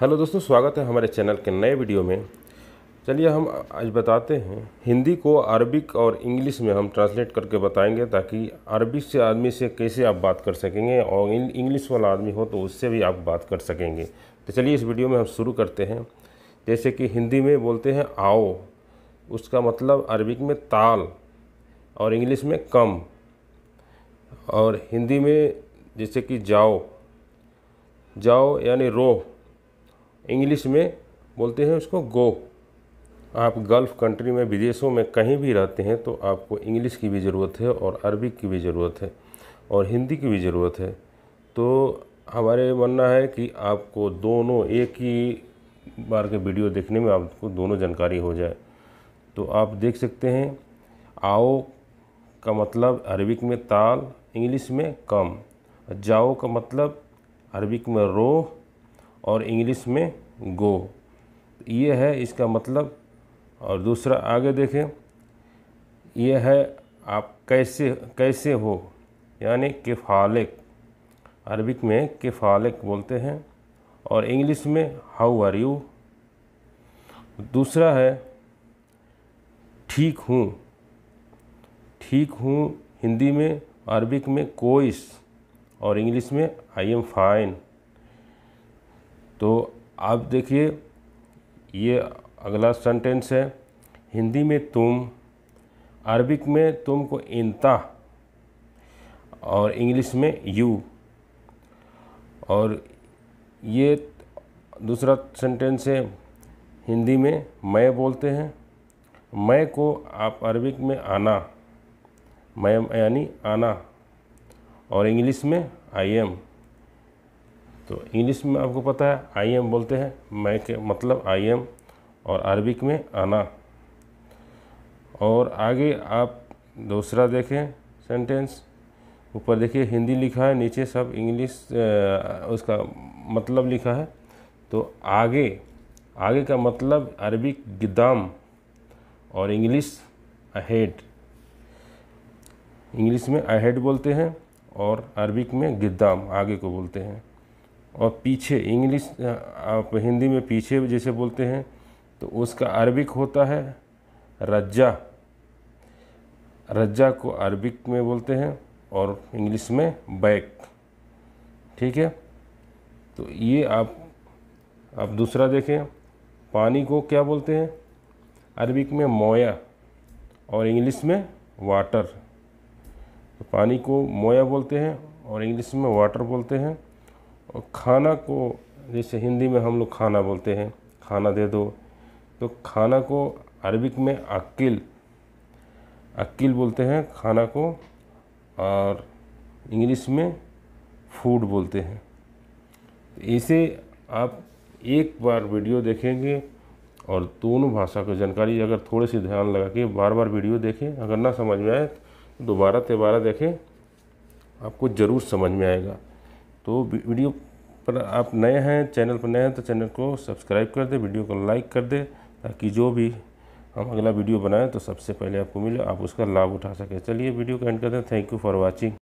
hello दोस्तों स्वागत है हमारे चैनल के नए वीडियो में चलिए हम आज बताते हैं हिंदी को अरबिक और इंग्लिश में हम ट्रांसलेट करके बताएंगे ताकि अरबिक से आदमी से कैसे आप बात कर सकेंगे और इंग्लिश वाला आदमी हो तो उससे भी आप बात कर सकेंगे तो चलिए इस वीडियो में हम शुरू करते हैं जैसे कि हिंदी में बोलते हैं आओ उसका मतलब अरबिक में ताल और इंग्लिश में कम और हिंदी में जैसे कि जाओ जाओ यानी रोह इंग्लिश में बोलते हैं उसको गो आप गल्फ़ कंट्री में विदेशों में कहीं भी रहते हैं तो आपको इंग्लिश की भी ज़रूरत है और अरबिक की भी ज़रूरत है और हिंदी की भी ज़रूरत है तो हमारे मानना है कि आपको दोनों एक ही बार के वीडियो देखने में आपको दोनों जानकारी हो जाए तो आप देख सकते हैं आओ का मतलब अरबिक में ताल इंग्लिश में कम जाओ का मतलब अरबिक में रोह और इंग्लिश में गो ये है इसका मतलब और दूसरा आगे देखें यह है आप कैसे कैसे हो यानी किफ़ालिक अरबिक में किफ़ालिक बोलते हैं और इंग्लिश में हाउ आर यू दूसरा है ठीक हूँ ठीक हूँ हिंदी में अरबिक में कोइस और इंग्लिश में आई एम फाइन तो आप देखिए ये अगला सेंटेंस है हिंदी में तुम अरबिक में तुम को इंता और इंग्लिश में यू और ये दूसरा सेंटेंस है हिंदी में मैं बोलते हैं मैं को आप अरबिक में आना मैं यानी आना और इंग्लिश में आई एम तो इंग्लिश में आपको पता है आई एम बोलते हैं मैं के मतलब आई एम और अरबिक में आना और आगे आप दूसरा देखें सेंटेंस ऊपर देखिए हिंदी लिखा है नीचे सब इंग्लिश उसका मतलब लिखा है तो आगे आगे का मतलब अरबिक गिदाम और इंग्लिश अहेड इंग्लिश में अहेड बोलते हैं और अरबिक में गिदाम आगे को बोलते हैं और पीछे इंग्लिश आप हिंदी में पीछे जैसे बोलते हैं तो उसका अरबिक होता है रज्जा रज्जा को अरबिक में बोलते हैं और इंग्लिश में बैक ठीक है तो ये आप आप दूसरा देखें पानी को क्या बोलते हैं अरबिक में मोया और इंग्लिश में वाटर तो पानी को मोया बोलते हैं और इंग्लिश में वाटर बोलते हैं और खाना को जैसे हिंदी में हम लोग खाना बोलते हैं खाना दे दो तो खाना को अरबिक में अकील अकील बोलते हैं खाना को और इंग्लिश में फूड बोलते हैं इसे आप एक बार वीडियो देखेंगे और दोनों भाषा की जानकारी अगर थोड़े से ध्यान लगा के बार बार वीडियो देखें अगर ना समझ में आए तो दोबारा तेबारा देखें आपको ज़रूर समझ में आएगा तो वीडियो पर आप नए हैं चैनल पर नए हैं तो चैनल को सब्सक्राइब कर दें वीडियो को लाइक कर दें ताकि जो भी हम अगला वीडियो बनाएं तो सबसे पहले आपको मिले आप उसका लाभ उठा सकें चलिए वीडियो का एंड करते हैं थैंक यू फॉर वॉचिंग